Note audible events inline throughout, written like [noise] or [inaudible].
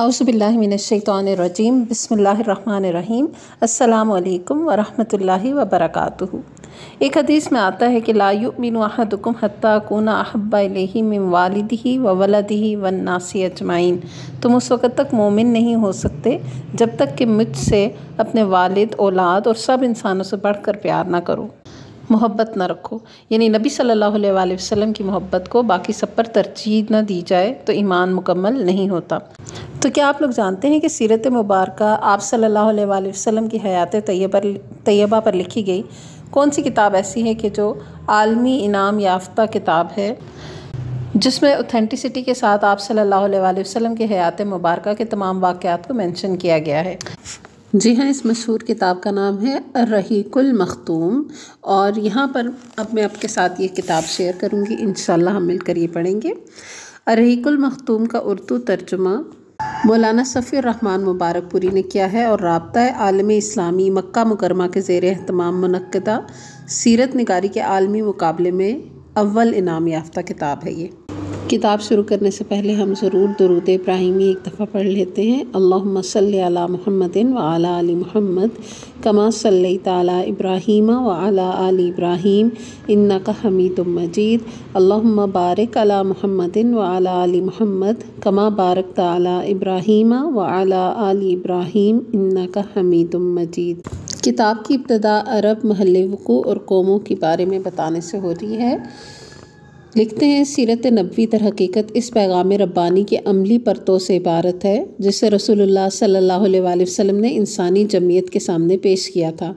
अवसबिल्लिमिनशैतरजीम बसमीम अल्लाम वरम् वबरक एक हदीस में आता है कि लायुमिनदुम हत्ता कोना अहब्बाही मिम वालद ही व वलद ही व नासी अजमाइन तुम उस वक़्त तक मोमिन नहीं हो सकते जब तक कि मुझसे अपने वालिद औलाद और सब इंसानों से बढ़कर प्यार ना करो मोहब्बत ना रखो यानी नबी सल्लल्लाहु अलैहि वसल्लम की मोहब्बत को बाकी सब पर तरजीह ना दी जाए तो ईमान मुकम्मल नहीं होता तो क्या आप लोग जानते हैं कि सीरत मुबारक आप सल्लल्लाहु अलैहि वसल्लम की हयात तैयबा तैयबा पर लिखी गई कौन सी किताब ऐसी है कि जो आलमी इनाम याफ्ता किताब है जिसमें ऑथेंटिसिटी के साथ आप सल्लल्लाहु अलैहि वसल्लम के हयात मुबारक के तमाम वाक़ात को मेंशन किया गया है जी हाँ इस मशहूर किताब का नाम है रहीकुल मखतूम और यहाँ पर अब मैं आपके साथ ये किताब शेयर करूँगी इन हम मिलकर ये पढ़ेंगे रहीकुल मखतूम का उर्दू तर्जुमा मौलाना सफ़ी रहमान मुबारकपुरी ने किया है और रबता आलम इस्लामी मक्का मुकरमा के जेर अहतमाम मनदा सीरत नगारी के आलमी मुकाबले में अव्वल इनाम याफ्ता किताब है ये किताब शुरू करने से पहले हम ज़रूर दरूद इब्राहिमी एक दफ़ा पढ़ लेते हैं अल्लाम अला महमदिन व आला महमद कमा सल्ली ताला इब्राहिम व आला अली इब्राहिम इन्ना का हमीद मजीद अल्लाम बारक अला महमदिन व आला महमद कमा बारक तला इब्राहिम व आला अली इब्राहिम इन्ना का हमीद मजीद किताब की इब्तदा अरब महल वक़ू और कौमों के बारे में बताने से हो रही है लिखते हैं सीरत नबी तर हकीकत इस पैगाम रब्बानी के अमली परतों से इबारत है जिसे रसोल्ला सल्ला वसम ने इंसानी जमीयत के सामने पेश किया था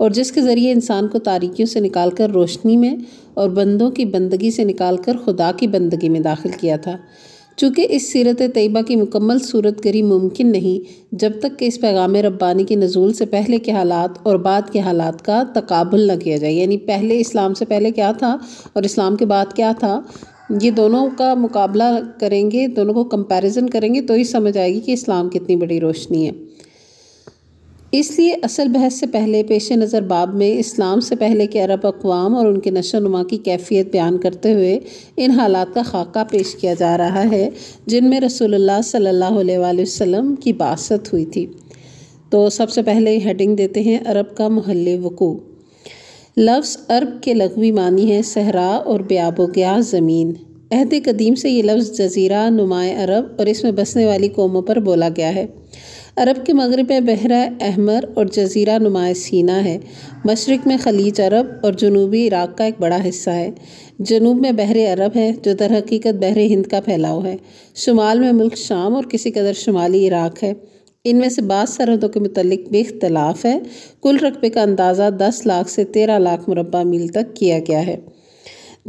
और जिसके ज़रिए इंसान को तारीखियों से निकाल कर रोशनी में और बंदों की बंदगी से निकाल कर खुदा की बंदगी में दाखिल किया था चूँकि इस सीरत तयबा की मुकम्मल सूरत गरी मुमकिन नहीं जब तक कि इस पैगाम रब्बानी के नज़ूल से पहले के हालात और बाद के हालात का तकबुल न किया जाए यानी पहले इस्लाम से पहले क्या था और इस्लाम के बाद क्या था ये दोनों का मुकाबला करेंगे दोनों को कंपैरिजन करेंगे तो ही समझ आएगी कि इस्लाम कितनी बड़ी रोशनी है इसलिए असल बहस से पहले पेश नज़र बाब में इस्लाम से पहले के अरब अकवाम और उनके नशो नुमा की कैफियत बयान करते हुए इन हालात का खाका पेश किया जा रहा है जिनमें रसोल्ला सल्ला वसम की बासत हुई थी तो सबसे पहले हेडिंग देते हैं अरब का महल वकू लफ्ज़ अरब के लघवी मानी है सहरा और ब्याबोग्या ज़मीन अहद कदीम से ये लफ्ज़ जजीरा नुमाए अरब और इसमें बसने वाली कौमों पर बोला गया है अरब के मगरब में बहरा अहमर और जजीरा नुमा सीना है मशरक़ में खलीज अरब और जनूबी इराक़ का एक बड़ा हिस्सा है जनूब में बहर अरब है जो दर हकीकत बहर हिंद का फैलाव है शुमाल में मुल्क शाम और किसी कदर शुमाली इराक़ है इनमें से बाद सरहदों के मतलब भी इख्तलाफ है कुल रकबे का अंदाज़ा दस लाख से तेरह लाख मुरबा मील तक किया गया है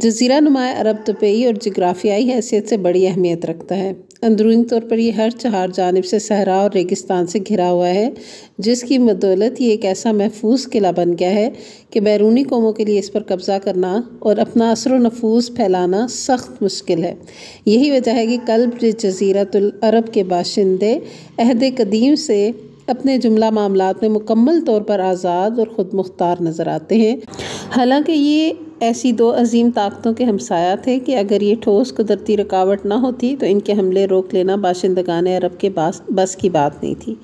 जजीरा नुमा अरब तपेई और जग्राफियाई हैसियत से बड़ी अहमियत रखता है अंदरूनी तौर पर यह हर चार जानब से सहरा और रेगिस्तान से घिरा हुआ है जिसकी बदौलत ये एक ऐसा महफूज किला बन गया है कि बैरूनी कौमों के लिए इस पर कब्ज़ा करना और अपना असर नफूज फैलाना सख्त मुश्किल है यही वजह है कि कल जजीरातलरब के बाशिंदे अहद कदीम से अपने जुमला मामला में मुकम्मल तौर पर आज़ाद और ख़ुद मुख्तार नज़र आते हैं हालांकि ये ऐसी दो अजीम ताकतों के हमसाया थे कि अगर ये ठोस कुदरती रुकावट ना होती तो इनके हमले रोक लेना बाशिंदगान अरब के बस की बात नहीं थी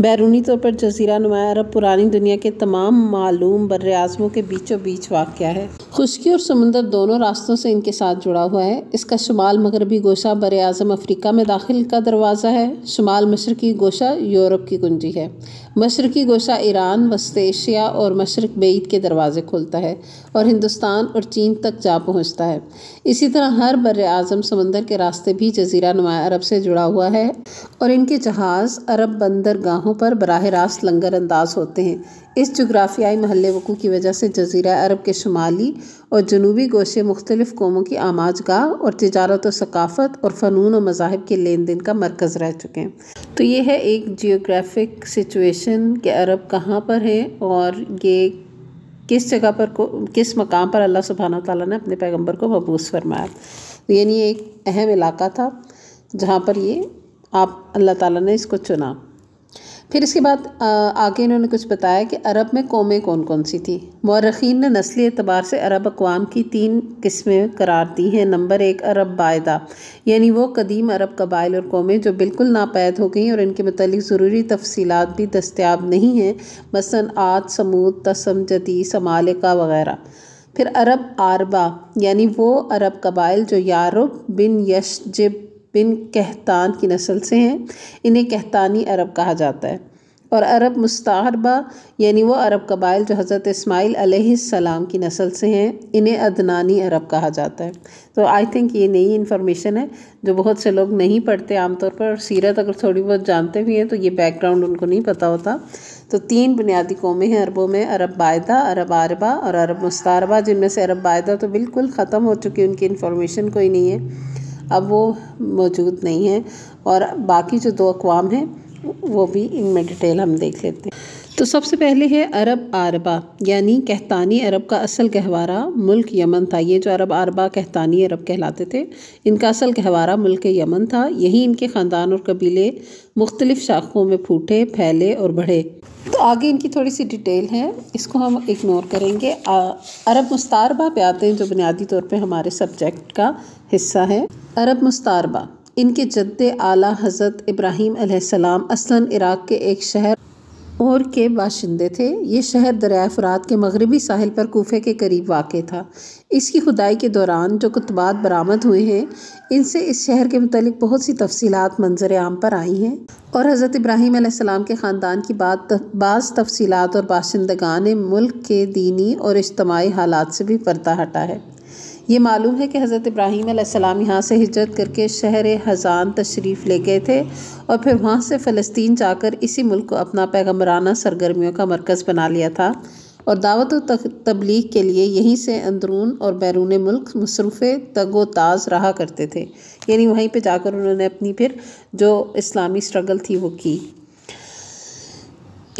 बैरूनी तौर पर जजीरा नुमा अरब पुरानी दुनिया के तमाम मालूम बर्राज़मों के बीचों बीच वाक़ है खुश्की और समंदर दोनों रास्तों से इनके साथ जुड़ा हुआ है इसका शुमाल मगरबी गोशा बर अज़म अफ्रीका में दाखिल का दरवाज़ा है शुमाल मशरकी गोशा यूरोप की कुंजी है मशरकी गोशा ईरान वस्त एशिया और मशरक बेद के दरवाज़े खोलता है और हिंदुस्तान और चीन तक जा पहुँचता है इसी तरह हर बर अज़म समंदर के रास्ते भी जजीरा नुमा अरब से जुड़ा हुआ है और इनके जहाज़ अरब बंदरगाह राहों पर बरह रास्त लंगर अंदाज होते हैं इस जग्राफियाई महल वकू की वजह से जजीरा अरब के शुमाली और जनूबी गोशे मुख्तलिफ़ कौमों की आमाज गाह और तजारत और सकाफ़त और फ़नून और मजाहब के लेन देन का मरकज़ रह चुके हैं तो ये है एक जियोग्राफिक सिचुएशन के अरब कहाँ पर है और ये किस जगह पर को किस मकाम पर अल्लाह सुबहाना तौला ने अपने पैगम्बर को मबूस फरमाया तो यानी एक अहम इलाका था जहाँ पर ये आप अल्लाह ताला ने इसको चुना फिर इसके बाद आगे इन्होंने कुछ बताया कि अरब में कौमें कौन कौन सी थी मौरखीन ने नस्ली अतबार से अरब अकवाम की तीन किस्में करार दी हैं नंबर एक अरब बायदा यानी वो कदीम अरब कबाइल और कौमें जो बिल्कुल नापैद हो गई और इनके मतलब ज़रूरी तफसीत भी दस्तियाब नहीं हैं मसन आद समूद तसम जदी समालिका वगैरह फिर अरब आरबा यानी वो अरब कबाइल जो यारब बिन जब बिन कहतान की नस्ल से हैं इन्हें कहतानी अरब कहा जाता है और अरब मुस्ताहरबा यानी वो अरब कबाइल जो हज़रत इस्माइल अलैहिस्सलाम की नस्ल से हैं इन्हें अदनानी अरब कहा जाता है तो आई थिंक ये नई इन्फॉर्मेशन है जो बहुत से लोग नहीं पढ़ते आमतौर पर सीरत अगर थोड़ी बहुत जानते भी हैं तो ये बैकग्राउंड उनको नहीं पता होता तो तीन बुनियादी कौमें हैं अरबों में अरब बायदा अरब आरबा और अरब मुस्तारबा जिनमें से अरब बायदा तो बिल्कुल ख़त्म हो चुकी उनकी इन्फॉर्मेशन कोई नहीं है अब वो मौजूद नहीं है और बाकी जो दो अक़वाम हैं वो भी इनमें डिटेल हम देख लेते हैं तो सबसे पहले है अरब आरबा यानी कहतानी अरब का असल गहवारा मुल्क यमन था ये जो अरब आरबा कहतानी अरब कहलाते थे इनका असल गहवारा मुल्क यमन था यही इनके ख़ानदान और कबीले मुख्तलिफ़ शाखों में फूटे फैले और बढ़े तो आगे इनकी थोड़ी सी डिटेल है इसको हम इग्नोर करेंगे आ, अरब मुस्तारबा पे आते हैं जो बुनियादी तौर पर हमारे सब्जेक्ट का हिस्सा है अरब मुस्तारबा इनके जद्द आला हज़रत इब्राहिम सलाम असलन इराक़ के एक शहर और के बाशिंदे थे ये शहर दरिया फरात के मगरबी साहिल पर कोफे के करीब वाक़ था इसकी खुदाई के दौरान जो कुतबात बरामद हुए हैं इनसे इस शहर के मतलब बहुत सी तफसीलात मंजर आम पर आई हैं और हज़रत इब्राहीम के ख़ानदान की बात बाज़ तफसीत और बाशिंदगान मुल्क के दीनी और इज्तमाही हालात से भी पर्दा हटा है ये मालूम है कि हज़रत इब्राहीम सलाम यहाँ से हिजरत करके शहर हज़ान तशरीफ़ ले गए थे और फिर वहाँ से फ़लस्तीन जाकर इसी मुल्क को अपना पैगमराना सरगर्मियों का मरकज़ बना लिया था और दावत व तबलीग के लिए यहीं से अंदरून और बैरून मुल्क मसरूफ़ तगोताज़ रहा करते थे यानी वहीं पे जाकर उन्होंने अपनी फिर जो इस्लामी स्ट्रगल थी वो की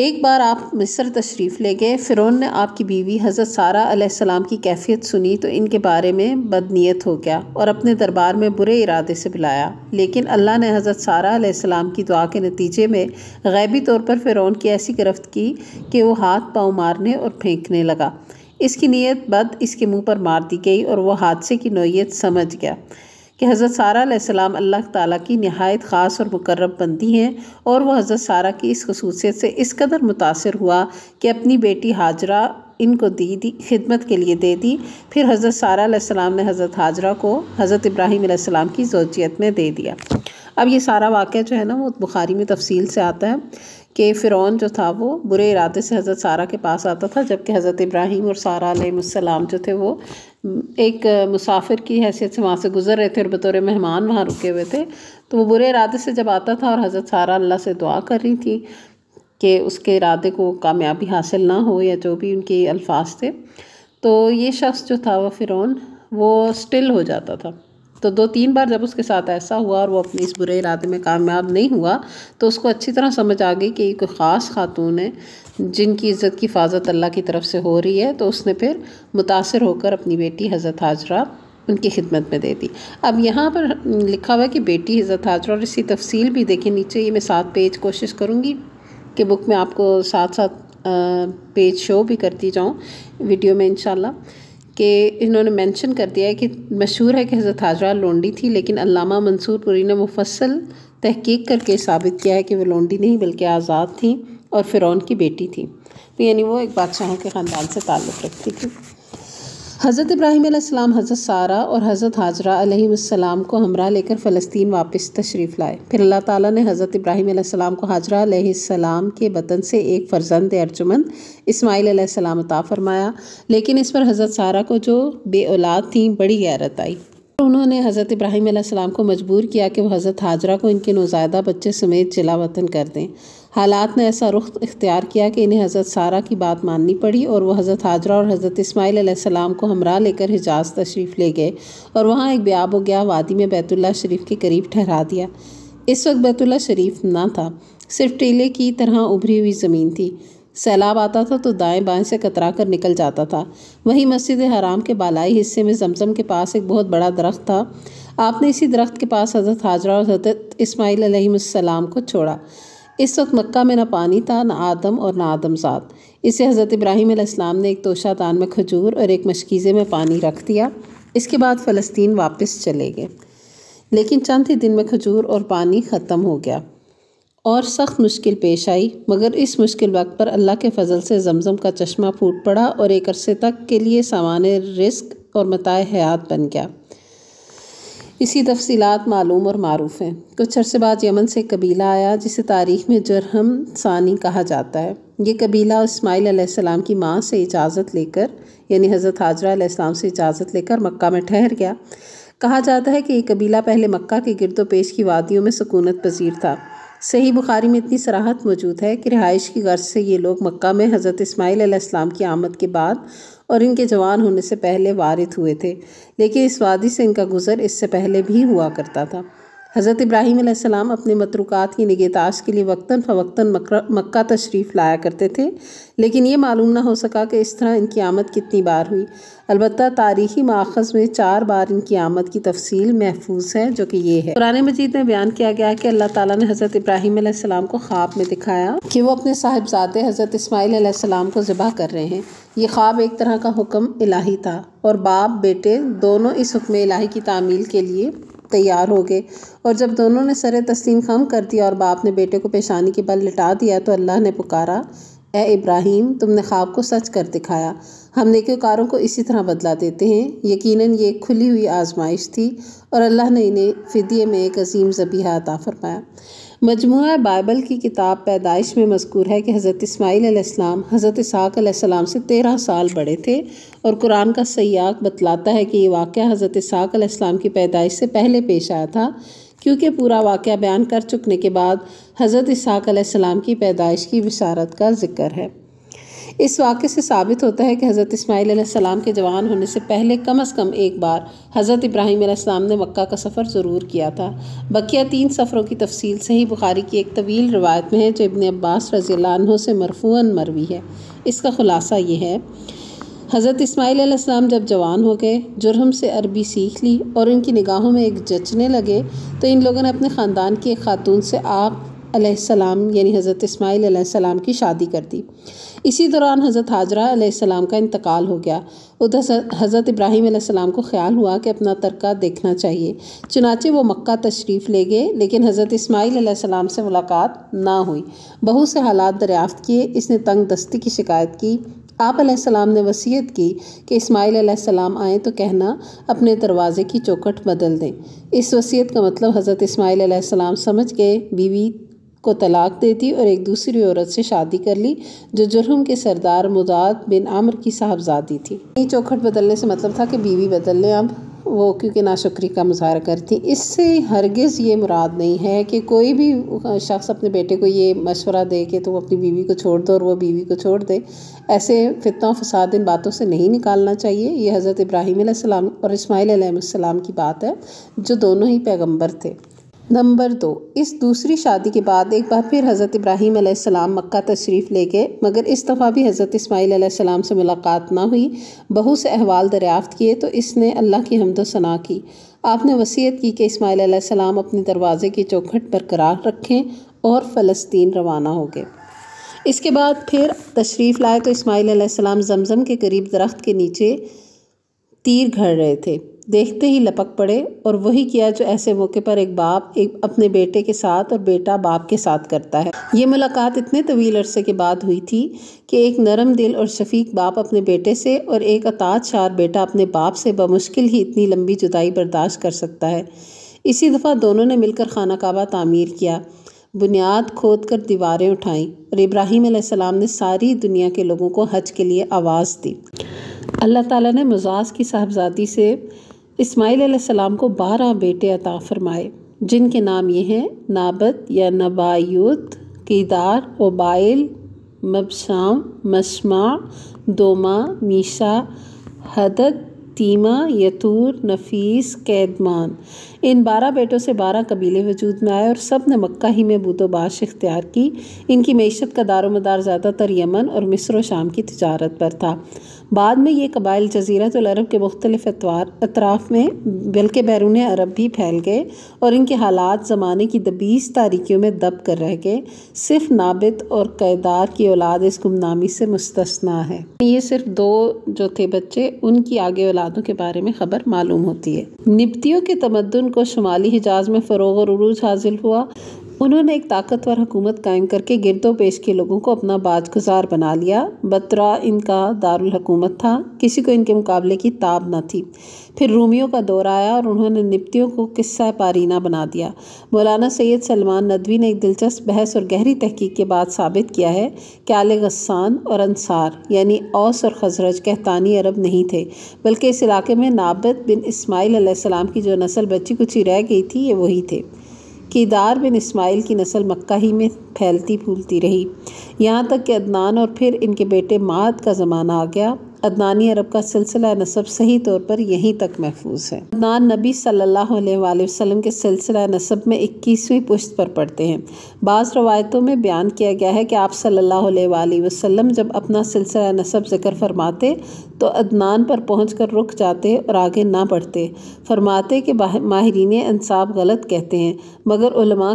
एक बार आप मिस्र तशरीफ़ ले गए फ़िरौन ने आपकी बीवी हज़रत सारा सलाम की कैफियत सुनी तो इनके बारे में बदनीयत हो गया और अपने दरबार में बुरे इरादे से बुलाया लेकिन अल्लाह ने हज़रत सारा सलाम की दुआ के नतीजे में गैबी तौर पर फ़िरौन की ऐसी गिरफ्त की कि वो हाथ पाँव मारने और फेंकने लगा इसकी नीयत बद इसके मुँह पर मार दी गई और वह हादसे की नोयत समझ गया कि हज़रत सारा सलाम अल्लाह ताला की नहायत ख़ास और मुकर्रब बनती हैं और वह हज़रत सारा की इस खसूसियत से इस कदर मुतासर हुआ कि अपनी बेटी हाजरा इनको दी दी खिदमत के लिए दे दी फिर हज़रत सारा सलाम ने हज़रत हाजरा को हज़रत इब्राहिम सलाम की जोजियत में दे दिया अब ये सारा वाक़ जो है ना वो बुखारी में तफसील से आता है कि फ़िरौन जो था वो बुरे इरादे से हज़रत सारा के पास आता था जबकि हज़रत इब्राहिम और सारा सलाम जो थे वो एक मुसाफिर की हैसियत से वहाँ से गुज़र रहे थे और बतौर मेहमान वहाँ रुके हुए थे तो वो बुरे इरादे से जब आता था और हज़रत सारा अल्लाह से दुआ कर रही थी कि उसके इरादे को कामयाबी हासिल ना हो या जो भी उनके अल्फाज थे तो ये शख्स जो था वह फ़िरौन वो स्टिल हो जाता था तो दो तीन बार जब उसके साथ ऐसा हुआ और वो अपने इस बुरे इरादे में कामयाब नहीं हुआ तो उसको अच्छी तरह समझ आ गई कि ये कोई ख़ास खातून है जिनकी इज़्ज़त की हिफाजत अल्लाह की तरफ से हो रही है तो उसने फिर मुतासर होकर अपनी बेटी हज़रत हाजरा उनकी खिदमत में दे दी अब यहाँ पर लिखा हुआ है कि बेटी हज़रत हाजरा और इसकी तफसील भी देखें नीचे ये मैं सात पेज कोशिश करूँगी कि बुक में आपको साथ साथ पेज शो भी करती जाऊँ वीडियो में इन कि इन्होंने मेंशन कर दिया है कि मशहूर है कि हज़रत हाजरा लोंडी थी लेकिन अलामा मंसूर पुरी ने मुफसल तहकीक करके साबित किया है कि वो लोंडी नहीं बल्कि आज़ाद थी और फ़िरौन की बेटी थी तो यानी वो एक बादशाहों के ख़ानदान से ताल्लुक़ रखती थी हज़रत इब्राहिम आसमाम हज़रत सारा और हज़रत हाजरा सलाम को हमरा लेकर फ़लस्तीन वापस तशरीफ़ लाए फिर अल्लाह ताला ने हज़रत इब्राहिम सलाम को हाजरा सलाम के वतन से एक फ़र्जंद अर्जुमन इसमाइल सलाम अता फ़रमाया लेकिन इस पर हज़रत सारा को जो बे औलाद थी बड़ी गैरत आई उन्होंने हज़रत इब्राहिम को मजबूर किया कि वह हज़रत हाजरा को इनके नौजायदा बच्चे समेत जिला वतन कर दें हालात ने ऐसा रुख इख्तियार किया कि इन्हें हज़रत सारा की बात माननी पड़ी और वह हज़रत हाजरा और हज़रत इसमाईल को हमरा लेकर हिजाज तशरीफ़ ले गए और वहाँ एक ब्याब हो गया वादी में बैतुल्ला शरीफ के करीब ठहरा दिया इस वक्त बैतुल्ला शरीफ ना था सिर्फ टीले की तरह उभरी हुई ज़मीन थी सैलाब आता था तो दाएं बाएं से कतरा कर निकल जाता था वहीं मस्जिद हराम के बालाई हिस्से में जमजम के पास एक बहुत बड़ा दरख्त था आपने इसी दरख्त के पास हज़रत हाजरा और हज़रत इसमाईल को छोड़ा इस वक्त मक्का में ना पानी था ना आदम और ना आदमजात इसे हज़रत इब्राहिम इस्लाम ने एक तोशातान में खजूर और एक मशकीज़े में पानी रख दिया इसके बाद फ़लस्तीन वापस चले गए लेकिन चंद ही दिन में खजूर और पानी ख़त्म हो गया और सख्त मुश्किल पेश आई मगर इस मुश्किल वक्त पर अल्लाह के फजल से जमजम का चश्मा फूट पड़ा और एक अरसे तक के लिए सामान रिस्क और मताए हयात बन गया इसी तफसीत मालूम और मरूफ़ हैं कुछ अरसे बाद यमन से कबीला आया जिसे तारीख़ में जरहम सानी कहा जाता है ये कबीला इसमाइल सलाम की माँ से इजाज़त लेकर यानी हज़रत हाजरा से इजाज़त लेकर मक्का में ठहर गया कहा जाता है कि ये कबीला पहले मक्का के गिरदो पेश की वादियों में सकूनत पजीर था सही बुखारी में इतनी सराहत मौजूद है कि रिहाइश की गर्ज से ये लोग मक्का में हज़रत इसमाईल की आमद के बाद और इनके जवान होने से पहले वारित हुए थे लेकिन इस वादी से इनका गुज़र इससे पहले भी हुआ करता था हज़रत इब्राहिम सलाम अपने मतरुक़ात की निगेताश के लिए वक्ता फ़वक्ता मक्का तशरीफ़ लाया करते थे लेकिन ये मालूम ना हो सका कि इस तरह इनकी आमद कितनी बार हुई अलबत् तारीख़ी माखज़ में चार बार इनकी आमद की तफसील महफूज है जो कि ये है पुराने मजीद में बयान किया गया कि अल्लाह ताला ने हज़रत इब्राहिम सलाम को ख्वाब में दिखाया कि वो अपने साहिबजादे हज़रत इसमाईल सलाम को ज़बह कर रहे हैं ये ख्वाब एक तरह का हुक्म इलाही था और बाप बेटे दोनों इस हुक्म इलाही की तामील के लिए तैयार हो गए और जब दोनों ने सर तस्लीम खम कर दिया और बाप ने बेटे को पेशानी के बल लिटा दिया तो अल्लाह ने पुकारा ए इब्राहिम तुमने ख्वाब को सच कर दिखाया हम नेकोकारों को इसी तरह बदला देते हैं यकीनन ये खुली हुई आजमाइश थी और अल्लाह ने इन्हें फ़िदिये में एक अजीम जबीहा अता फरमाया मजमू बाइबल की किताब पैदाइश में मशकूर है कि हज़रत इसमाईलम हज़रत साक़ाम से तेरह साल बड़े थे और कुरान का सयाक बतलाता है कि ये वाक़ हज़रत साक़ाम की पैदाइश से पहले पेश आया था क्योंकि पूरा वाक़ बयान कर चुकने के बाद हज़रत साक़ाम की पैदाइश की विशारत का जिक्र है इस वाक़े से साबित होता है कि हज़रत इसमाईल सलाम के जवान होने से पहले कम अज़ कम एक बार हज़रत इब्राहीम सलाम ने मक्का का सफ़र ज़रूर किया था बकिया तीन सफ़रों की तफसील से ही बुखारी की एक तवील रवायत में है जो इबन अब्बास रज़ी से मरफून मरवी है इसका ख़ुलासा ये है हज़रत इस्माईल अलैहिस्सलाम जब जवान हो गए जुर्म से अरबी सीख ली और उनकी निगाहों में एक जचने लगे तो इन लोगों ने अपने ख़ानदान की एक खातून से आप अलैहिस्सलाम यानी हज़रत इस्माइल अलैहिस्सलाम की शादी कर दी इसी दौरान हज़रत हाजरा अलैहिस्सलाम का इंतकाल हो गया उधर हज़रत इब्राहीम अलैहिस्सलाम को ख्याल हुआ कि अपना तरका देखना चाहिए चुनाचे वो मक्का तशरीफ़ ले गए लेकिन हज़रत इस्माईल अलैहिस्सलाम से मुलाकात ना हुई बहुत से हालात दरियाफ़्त किए इसने तंग दस्ती की शिकायत की आप सलाम ने वसीयत की कि इस्माइल अलैहिस्सलाम आए तो कहना अपने दरवाज़े की चौखट बदल दें इस वसीयत का मतलब हज़रत इस्माइल अलैहिस्सलाम समझ गए बीवी को तलाक दे दी और एक दूसरी औरत से शादी कर ली जो जुर्म के सरदार मुदाद बिन आमर की साहबजादी थी ये चौखट बदलने से मतलब था कि बीवी बदल लें अब वो क्योंकि नाशुक्री का मुजाहरा करती इससे हरगिज़ ये मुराद नहीं है कि कोई भी शख्स अपने बेटे को ये मशवरा दे कि तुम तो अपनी बीवी को छोड़ दो और वो बीवी को छोड़ दे ऐसे फितना फसाद इन बातों से नहीं निकालना चाहिए ये हज़रत इब्राहिम और इसमाईल की बात है जो दोनों ही पैगम्बर थे नंबर दो इस दूसरी शादी के बाद एक बार फिर हज़रत इब्राहीम सलाम मक्का तशरीफ़ ले गए मगर इस दफ़ा भी हज़रत इस्माईल सलाम से मुलाकात ना हुई बहू से अहवाल दरियाफ़त किए तो इसने अल्लाह की हमदोसना सना की आपने वसीयत की कि इस्माईल सलाम अपने दरवाज़े की चौखट बरकरार रखें और फ़लस्तीन रवाना हो गए इसके बाद फिर तशरीफ़ लाए तो इस्माईल सलाम जमज़म के करीब दरख्त के नीचे तीर घड़ रहे थे देखते ही लपक पड़े और वही किया जो ऐसे मौके पर एक बाप एक अपने बेटे के साथ और बेटा बाप के साथ करता है ये मुलाकात इतने तवील अरसे के बाद हुई थी कि एक नरम दिल और शफीक बाप अपने बेटे से और एक शार बेटा अपने बाप से बमुश्किल ही इतनी लंबी जुदाई बर्दाश्त कर सकता है इसी दफ़ा दोनों ने मिलकर खाना काबा तामीर किया बुनियाद खोद कर दीवारें उठाईं और इब्राहिम सलाम ने सारी दुनिया के लोगों को हज के लिए आवाज़ दी अल्लाह ताला ने मजाज की साहबजादी से इस्माईल सलाम को बारह बेटे अता फ़रमाए जिनके नाम ये हैं नाबत या नबायुत कीदार ओबाइल मबसाम मशमा दोमा मीशा हदत तीमा यतूर नफीस कैदमान इन बारह बेटों से बारह कबीले वजूद में आए और सब ने मक्का ही में बूतोबाश इख्तियार की इनकी मीशत का दारोमदार ज़्यादातर यमन और मिस्र शाम की तजारत पर था बाद में ये कबाइल अरब के मुख्तलिफ अतराफ़ में बल्कि बैरून अरब भी फैल गए और इनके हालात ज़माने की दबीस तारीखियों में दब कर रह गए सिर्फ नाबित और कैदार की औलाद इस गुमनामी से मुस्तना है ये सिर्फ दो जो थे बच्चे उनकी आगे औलादों के बारे में खबर मालूम होती है निपतियों के तमदन को शुमाली हिजाज में फ़रोग और उरूज हासिल हुआ उन्होंने एक ताकतवर हुकूमत कायम करके गिरदो पेश के लोगों को अपना बाजगुजार बना लिया बतरा इनका दारुल हकूमत था किसी को इनके मुकाबले की ताब न थी फिर रूमियों का दौर आया और उन्होंने निपतियों को किस्सा पारीना बना दिया मौलाना सैयद सलमान नदवी ने एक दिलचस्प बहस और गहरी तहकीक के बाद साबित किया है कि आल गस्सान और अंसार यानी औस और खजरज कहतानी अरब नहीं थे बल्कि इस इलाके में नाबद बिन इसमाईल की जो नस्ल बच्ची कुछ ही रह गई थी ये वही थे केदार बिन इस्माइल की नस्ल मक्का ही में फैलती फूलती रही यहाँ तक कि अदनान और फिर इनके बेटे माद का ज़माना आ गया अदनानी अरब का सिलसिला नसब सही तौर पर यहीं तक महफूज है अदनान नबी सल्लल्लाहु अलैहि वसल्लम के सिलसिला नसब में इक्कीसवीं पुश्त पर पढ़ते हैं बाज़ रवायतों में बयान किया गया है कि आप सल्लल्लाहु अलैहि वसल्लम जब अपना सिलसिला नसब ज़िक्र फरमाते तो अदनान पर पहुँच कर रुक जाते और आगे ना बढ़ते फरमाते कि माहरीन इंसाफ़ गलत कहते हैं मगर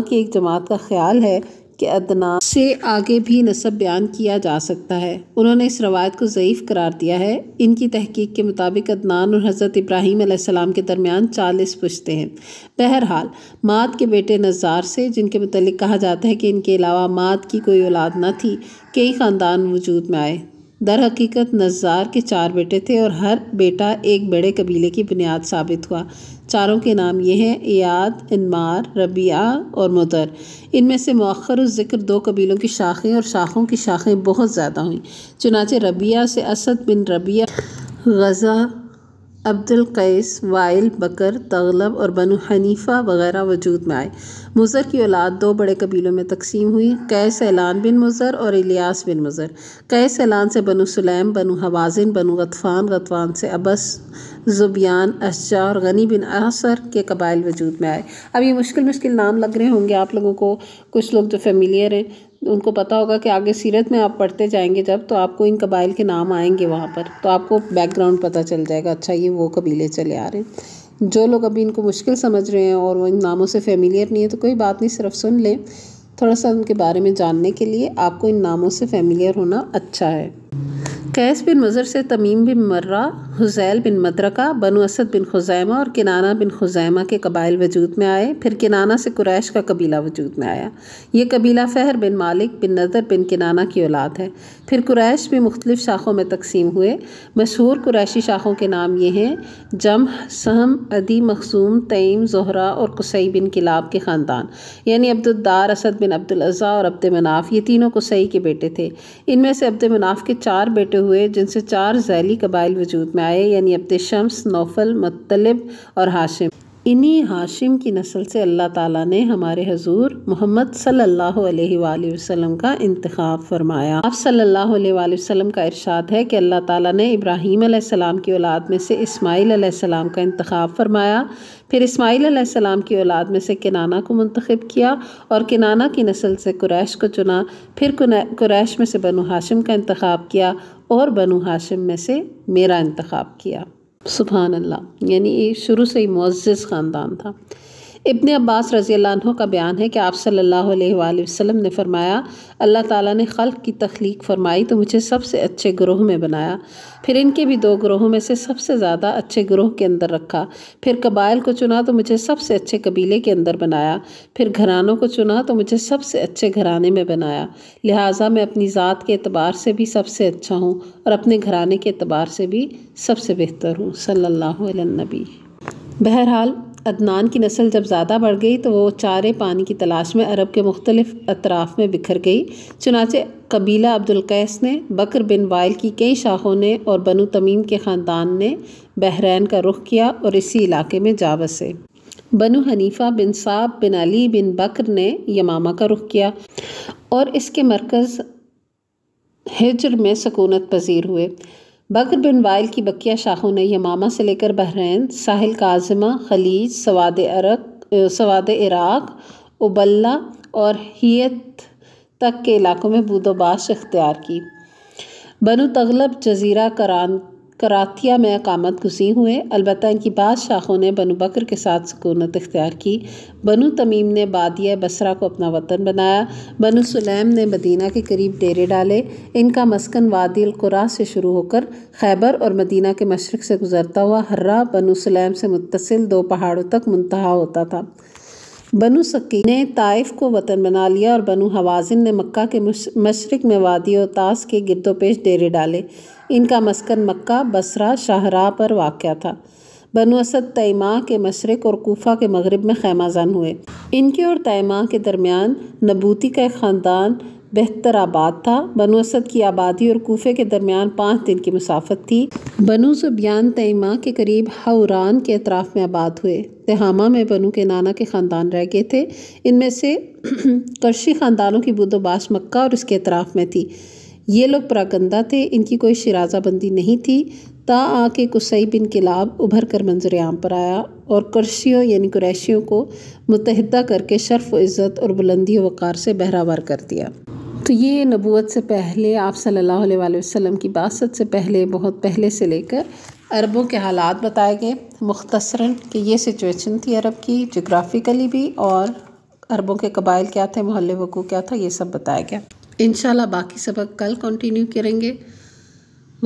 की एक जमात का ख्याल है के अदना से आगे भी नसब बयान किया जा सकता है उन्होंने इस रवायत को ज़यीफ़ करार दिया है इनकी तहकीक के मुताबिक अदनान और हज़रत इब्राहीम सलाम के दरमियान चालीस पुश्ते हैं बहरहाल माद के बेटे नज़ार से जिनके मतलब कहा जाता है कि इनके अलावा माद की कोई औलाद न थी कई ख़ानदान वजूद में आए दर हकीकत नज़ार के चार बेटे थे और हर बेटा एक बड़े कबीले की बुनियाद साबित हुआ चारों के नाम ये हैं याद इनमार रबिया और मदर इनमें से मौखर ज़िक्र दो कबीलों की शाखें और शाखों की शाखें बहुत ज़्यादा हुई चुनाचे रबिया से Asad bin Rabia Ghaza Abdul Qais Wail Bakr Taghlib और बनु हनीफ़ा वगैरह वजूद में आए मुज़र की औलाद दो बड़े कबीलों में तकसीम हुई कैस एलान बिन मुज़र और इलियास बिन मुज़र कैस एलान से बनु सुलेम बनु हवाजिन बनु गतफ़ान गतफ़ान से अबस जुबियान अशा और गनी बिन असर के कबाइल वजूद में आए अब ये मुश्किल मुश्किल नाम लग रहे होंगे आप लोगों को कुछ लोग जो फेमिलियर हैं उनको पता होगा कि आगे सीरत में आप पढ़ते जाएंगे जब तो आपको इन कबाइल के नाम आएंगे वहाँ पर तो आपको बैकग्राउंड पता चल जाएगा अच्छा ये वो कबीले चले आ रहे हैं जो लोग अभी इनको मुश्किल समझ रहे हैं और वो इन नामों से फेमिलियर नहीं है तो कोई बात नहीं सिर्फ सुन लें थोड़ा सा उनके बारे में जानने के लिए आपको इन नामों से फेमिलियर होना अच्छा है कैस बिन मज़र से तमीम बिन मर्रा हुज़ैल बिन मदरका बनु असद बिन खुजैमा और किनाना बिन खुजैमा के कबाइल वजूद में आए फिर किनाना से कुरैश का कबीला वजूद में आया ये कबीला फ़हर बिन मालिक बिन नदर बिन किनाना की औलाद है फिर कुरैश भी मुख्तलिफ़ शाख़ों में तकसीम हुए मशहूर कुरैशी शाख़ों के नाम ये हैं जम सहम अदी मखसूम तईम जहरा और कुसई बिन किलाब के ख़ानदान यानी अब्दुलदार असद बिन अब्दुलज़ा और अब्द मनाफ़ ये तीनों कुसई के बेटे थे इनमें से अब्द मनाफ़ के चार बेटे हुए जिनसे चार जैली कबाइल वजूद में आए यानी अपने शम्स नौफल मतलब और हाशिम इन्हीं हाशिम की नस्ल से अल्लाह ताला ने हमारे हजूर मोहम्मद सल्लल्लाहु अलैहि वसल्लम का इंतखब फरमाया आप सल्लल्लाहु अलैहि वसल्लम का इरशाद है कि अल्लाह ताला ने इब्राहीम अलैहिस्सलाम की औलाद में से इस्माईल अलैहिस्सलाम का इंतखब फरमाया फिर इस्माईल अलैहिस्सलाम की औलाद में से किनाना को मंतखब किया और किनाना की नस्ल से कुरैश को चुना फिर कुरैश में से बनु हाशिम का इंतखब किया और बनु हाशिम में से मेरा इंतखब किया सुबहान अल्लाह यानी ये शुरू से ही मोज़ ख़ानदान था इबन अब्बास रज़ी अल्लाह का बयान है कि आप सल्लल्लाहु अलैहि वसल्लम ने फरमाया अल्लाह ताला ने खल की तख्लीक फरमाई तो मुझे सबसे अच्छे ग्रोह में बनाया फिर इनके भी दो ग्रोहों में से सबसे ज़्यादा अच्छे ग्रोह के अंदर रखा फिर कबाइल को चुना तो मुझे सबसे अच्छे कबीले के अंदर बनाया फिर घरानों को चुना तो मुझे सबसे अच्छे घराने में बनाया लिहाजा मैं अपनी ज़ात के अतबार से भी सबसे अच्छा हूँ और अपने घराने के अतबार से भी सबसे बेहतर हूँ सल्ला नबी बहरहाल अदनान की नस्ल जब ज़्यादा बढ़ गई तो वो चारे पानी की तलाश में अरब के मुख्तलिफ अतराफ़ में बिखर गई चुनाचे कबीला अब्दुल्कैस ने बकर बिन वायल की कई शाखों ने और बनु तमीम के ख़ानदान ने बहरैन का रुख किया और इसी इलाके में जा बसे बनु हनीफ़ा बिन साब बिन अली बिन बकर ने यमामा का रुख किया और इसके मरकज़ हिजर में सकूनत पजीर हुए बकर बिन वाइल की बकिया शाखों ने यमामा से लेकर बहरीन साहिल काजमा खलीज सवाद अरक सवाद इराक उबल्ला और हियत तक के इलाकों में बूदोबाश इख्तियार की बनु तगलब जजीरा करान कराथिया में अकामत घुसी हुए अलबत् इनकी बाद शाखों ने बनु बकर के साथ सकूनत इख्तियार की बनु तमीम ने बादिया बसरा को अपना वतन बनाया बनु सुलेम ने मदीना के करीब डेरे डाले इनका मस्कन वादिल कुरा से शुरू होकर खैबर और मदीना के मशरक से गुजरता हुआ हर्रा बनु सुलेम से मुतसिल दो पहाड़ों तक मुंतहा होता था बनु सकी ने ताइफ को वतन बना लिया और बनु हवाजिन ने मक्का के मशरक में वादी और ताश के गिरदोपेश डेरे डाले इनका मस्कन मक्का बसरा शाहरा पर वाक़ था बनु असद तयमा के मशरक़ और कोफा के मगरब में खैमाजान हुए इनके और तयमा के दरमियान नबूती का एक ख़ानदान बेहतर आबाद था बनु असद की आबादी और कोफे के दरमियान पाँच दिन की मुसाफत थी बनु सुबियान तयमा के करीब हौरान के अतराफ़ में आबाद हुए तहामा में बनु के नाना के ख़ानदान रह गए थे इनमें से [clears throat] कर्शी ख़ानदानों की बुदोबाश मक्का और इसके अतराफ़ में थी ये लोग प्रागंदा थे इनकी कोई शराजा बंदी नहीं थी ता आके कुसई बिन किलाब उभर कर मंजर आम पर आया और करशियों यानी कुरैशियों को मुतहदा करके शर्फ इज़्ज़त और बुलंदी वक़ार से बहरावर कर दिया तो ये नबूत से पहले आप सल्लल्लाहु अलैहि वसल्लम की बासत से पहले बहुत पहले से लेकर अरबों के हालात बताए गए मुख्तसरा कि ये सिचुएशन थी अरब की जोग्राफिकली भी और अरबों के कबाइल क्या थे महल वकू क्या था ये सब बताया गया इन बाकी सबक कल कंटिन्यू करेंगे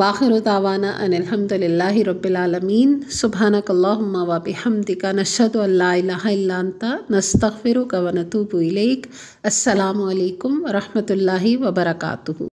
वाखिर तावाना अनिलहमदिल्ला रबालमीन सुबहानकल्लम वबिहमदिका नशद अल्लाता नस्तफ़िर कवनतूबलक असलकम वरहमल वबरकू